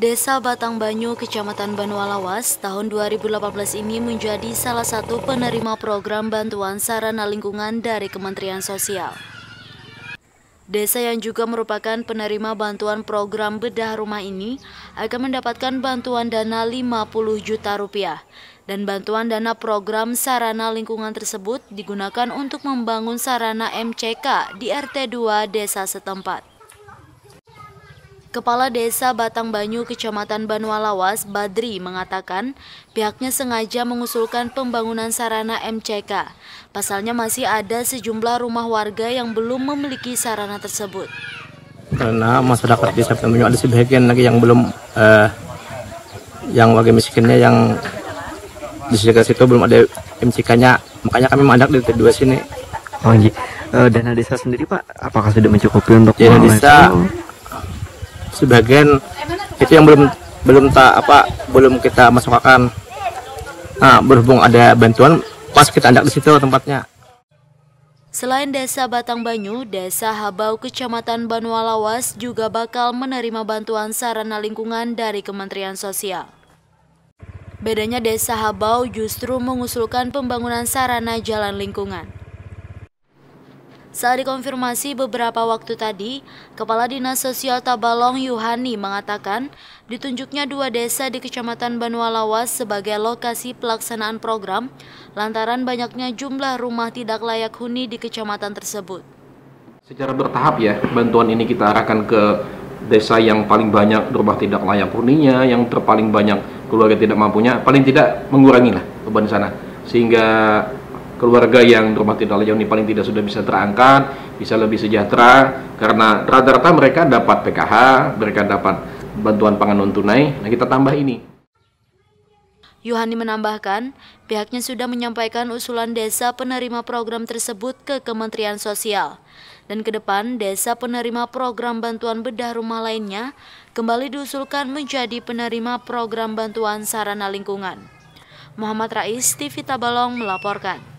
Desa Batang Banyu, Kecamatan Banua Lawas, tahun 2018 ini menjadi salah satu penerima program bantuan sarana lingkungan dari Kementerian Sosial. Desa yang juga merupakan penerima bantuan program bedah rumah ini akan mendapatkan bantuan dana 50 juta rupiah. Dan bantuan dana program sarana lingkungan tersebut digunakan untuk membangun sarana MCK di RT2 desa setempat. Kepala Desa Batang Banyu Kecamatan Banwalawas, Badri, mengatakan pihaknya sengaja mengusulkan pembangunan sarana MCK. Pasalnya masih ada sejumlah rumah warga yang belum memiliki sarana tersebut. Karena masyarakat desa Batang Banyu ada sebagian lagi yang belum, eh, yang warga miskinnya yang di sekitar situ belum ada MCK-nya. Makanya kami mengadak di kedua sini. Oh iya, eh, dana desa sendiri Pak, apakah sudah mencukupi untuk dana desa? Itu? sebagian itu yang belum belum tak apa belum kita masukkan nah berhubung ada bantuan pas kita andak di situ tempatnya Selain Desa Batang Banyu, Desa Habau Kecamatan Banwalawas juga bakal menerima bantuan sarana lingkungan dari Kementerian Sosial. Bedanya Desa Habau justru mengusulkan pembangunan sarana jalan lingkungan. Saat dikonfirmasi beberapa waktu tadi, Kepala Dinas Sosial Tabalong Yuhani mengatakan ditunjuknya dua desa di Kecamatan Banua sebagai lokasi pelaksanaan program lantaran banyaknya jumlah rumah tidak layak huni di kecamatan tersebut. Secara bertahap ya, bantuan ini kita arahkan ke desa yang paling banyak rumah tidak layak huninya, yang terpaling banyak keluarga tidak mampunya, paling tidak mengurangi lah beban sana. Sehingga keluarga yang dirahmati Allah yang ini paling tidak sudah bisa terangkat, bisa lebih sejahtera karena rata-rata mereka dapat PKH, mereka dapat bantuan pangan non tunai. Nah, kita tambah ini. Yohani menambahkan, pihaknya sudah menyampaikan usulan desa penerima program tersebut ke Kementerian Sosial. Dan ke depan, desa penerima program bantuan bedah rumah lainnya kembali diusulkan menjadi penerima program bantuan sarana lingkungan. Muhammad Rais, TV Tabalong melaporkan.